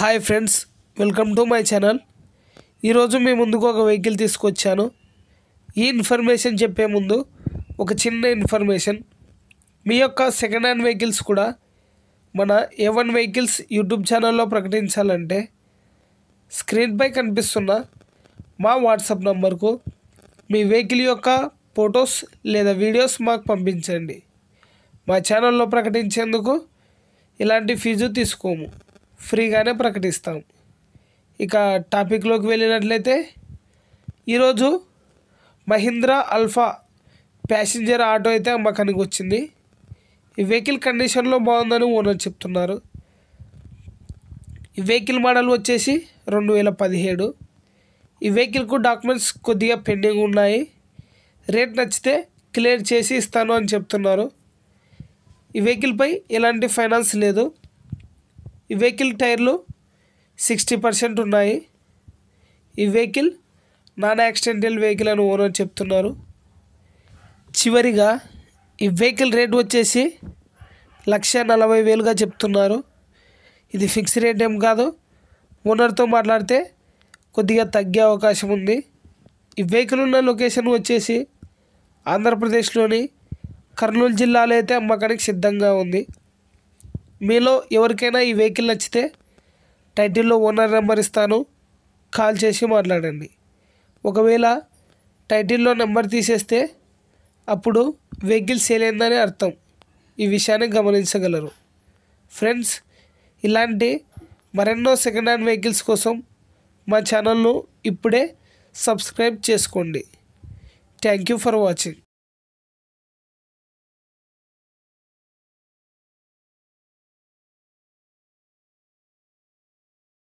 hi friends welcome to my channel ఈరోజు మీ ముందుకు ఒక వెహికల్ తీసుకొచ్చాను ఈ ఇన్ఫర్మేషన్ చెప్పే ముందు ఒక చిన్న ఇన్ఫర్మేషన్ మీ యొక్క సెకండ్ హ్యాండ్ వెహికల్స్ కూడా మన ఏ వన్ వెహికల్స్ యూట్యూబ్ ఛానల్లో ప్రకటించాలంటే స్క్రీన్పై కనిపిస్తున్న మా వాట్సాప్ నంబర్కు మీ వెహికల్ యొక్క ఫొటోస్ లేదా వీడియోస్ మాకు పంపించండి మా ఛానల్లో ప్రకటించేందుకు ఇలాంటి ఫీజు తీసుకోము ఫ్రీగానే ప్రకటిస్తాం ఇక టాపిక్లోకి వెళ్ళినట్లయితే ఈరోజు మహీంద్రా అల్ఫా ప్యాసింజర్ ఆటో అయితే అమ్మకానికి వచ్చింది ఈ వెహికల్ కండిషన్లో బాగుందని ఓనర్ చెప్తున్నారు ఈ వెహికల్ మోడల్ వచ్చేసి రెండు వేల పదిహేడు ఈ వెహికల్కు డాక్యుమెంట్స్ కొద్దిగా పెండింగ్ ఉన్నాయి రేట్ నచ్చితే క్లియర్ చేసి ఇస్తాను అని చెప్తున్నారు ఈ వెహికల్పై ఎలాంటి ఫైనాన్స్ లేదు ఈ వెహికల్ టైర్లు సిక్స్టీ పర్సెంట్ ఉన్నాయి ఈ వెహికల్ నాన్ యాక్సిడెంటల్ వెహికల్ అని ఓనర్ చెప్తున్నారు చివరిగా ఈ వెహికల్ రేట్ వచ్చేసి లక్ష నలభై వేలుగా చెప్తున్నారు ఇది ఫిక్స్ రేట్ ఏం కాదు ఓనర్తో మాట్లాడితే కొద్దిగా తగ్గే అవకాశం ఉంది ఈ వెహికల్ ఉన్న లొకేషన్ వచ్చేసి ఆంధ్రప్రదేశ్లోని కర్నూలు జిల్లాలో అయితే అమ్మకానికి సిద్ధంగా ఉంది మీలో ఎవరికైనా ఈ వెహికల్ నచ్చితే టైటిల్లో ఓనర్ నెంబర్ ఇస్తాను కాల్ చేసి మాట్లాడండి ఒకవేళ టైటిల్లో నెంబర్ తీసేస్తే అప్పుడు వెహికల్ సేల్ అయిందని అర్థం ఈ విషయాన్ని గమనించగలరు ఫ్రెండ్స్ ఇలాంటి మరెన్నో సెకండ్ హ్యాండ్ వెహికల్స్ కోసం మా ఛానల్ను ఇప్పుడే సబ్స్క్రైబ్ చేసుకోండి థ్యాంక్ యూ ఫర్ వాచింగ్